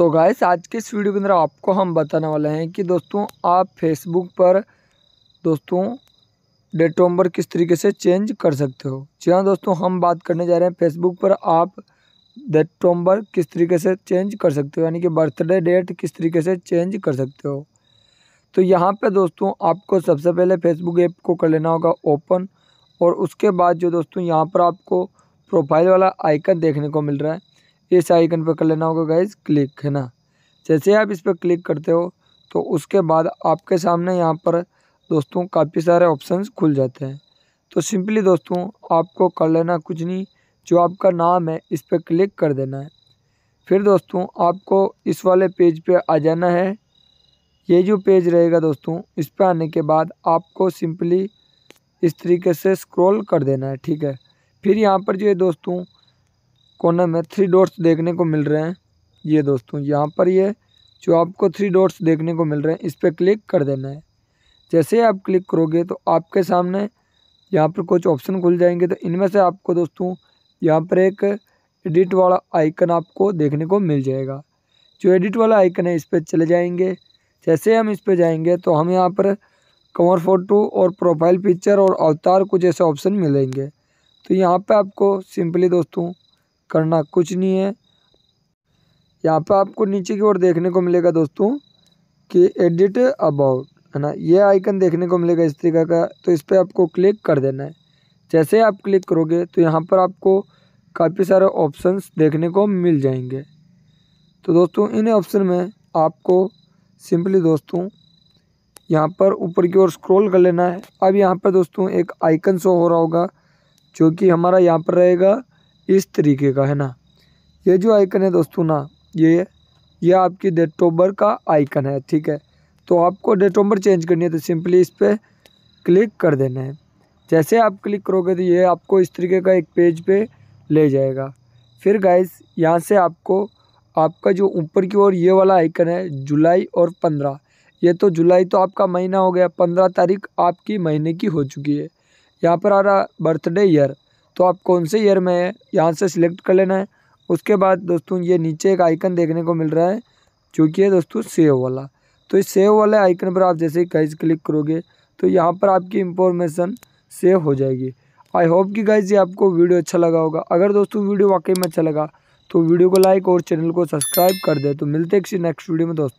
सो so guys आज के इस वीडियो के अंदर आपको हम बताने वाले हैं कि दोस्तों आप फेसबुक पर दोस्तों डेट ऑफ बर्थ किस तरीके से चेंज कर सकते हो जी हाँ दोस्तों हम बात करने जा रहे हैं फेसबुक पर आप डेट ऑफ बर्थ किस तरीके से चेंज कर सकते हो यानी कि बर्थडे डेट किस तरीके से चेंज कर सकते हो तो यहाँ पर दोस्तों आपको सबसे पहले फेसबुक ऐप को कर लेना होगा ओपन और उसके बाद जो दोस्तों यहाँ पर आपको प्रोफाइल वाला आइकन देखने को मिल रहा है इस आइकन पर कर लेना होगा गाइज क्लिक है ना जैसे आप इस पर क्लिक करते हो तो उसके बाद आपके सामने यहाँ पर दोस्तों काफ़ी सारे ऑप्शंस खुल जाते हैं तो सिंपली दोस्तों आपको कर लेना कुछ नहीं जो आपका नाम है इस पर क्लिक कर देना है फिर दोस्तों आपको इस वाले पेज पे आ जाना है ये जो पेज रहेगा दोस्तों इस पर आने के बाद आपको सिंपली इस तरीके से स्क्रॉल कर देना है ठीक है फिर यहाँ पर जो है दोस्तों कोने में थ्री डॉट्स देखने को मिल रहे हैं ये दोस्तों यहाँ पर ये जो आपको थ्री डॉट्स देखने को मिल रहे हैं इस पर क्लिक कर देना है जैसे आप क्लिक करोगे तो आपके सामने यहाँ पर कुछ ऑप्शन खुल जाएंगे तो इनमें से आपको दोस्तों यहाँ पर एक एडिट वाला आइकन आपको देखने को मिल जाएगा जो एडिट वाला आइकन है इस पर चले जाएंगे जैसे हम इस पर जाएंगे तो हम यहाँ पर कवर फोटो और प्रोफाइल पिक्चर और अवतार कुछ ऐसे ऑप्शन मिलेंगे तो यहाँ पे आपको सिंपली दोस्तों करना कुछ नहीं है यहाँ पर आपको नीचे की ओर देखने को मिलेगा दोस्तों कि एडिट अबाउट है ना ये आइकन देखने को मिलेगा इस तरीका का तो इस पर आपको क्लिक कर देना है जैसे आप क्लिक करोगे तो यहाँ पर आपको काफ़ी सारे ऑप्शंस देखने को मिल जाएंगे तो दोस्तों इन ऑप्शन में आपको सिंपली दोस्तों यहाँ पर ऊपर की ओर स्क्रॉल कर लेना है अब यहाँ पर दोस्तों एक आइकन शो हो रहा होगा जो कि हमारा यहाँ पर रहेगा इस तरीके का है ना ये जो आइकन है दोस्तों ना ये ये आपकी डेट ऑफ बर्थ का आइकन है ठीक है तो आपको डेट ऑफ बर्थ चेंज करनी है तो सिंपली इस पर क्लिक कर देना है जैसे आप क्लिक करोगे तो ये आपको इस तरीके का एक पेज पे ले जाएगा फिर गाइस यहाँ से आपको आपका जो ऊपर की ओर ये वाला आइकन है जुलाई और पंद्रह ये तो जुलाई तो आपका महीना हो गया पंद्रह तारीख आपकी महीने की हो चुकी है यहाँ पर आ रहा बर्थडे ईयर तो आप कौन से ईयर में है यहाँ से सिलेक्ट कर लेना है उसके बाद दोस्तों ये नीचे एक आइकन देखने को मिल रहा है जो कि है दोस्तों सेव वाला तो इस सेव वाले आइकन पर आप जैसे गाइज क्लिक करोगे तो यहाँ पर आपकी इंफॉर्मेशन सेव हो जाएगी आई होप कि गाइज ये आपको वीडियो अच्छा लगा होगा अगर दोस्तों वीडियो वाकई में अच्छा लगा तो वीडियो को लाइक और चैनल को सब्सक्राइब कर दे तो मिलते हैं किसी नेक्स्ट वीडियो में दोस्तों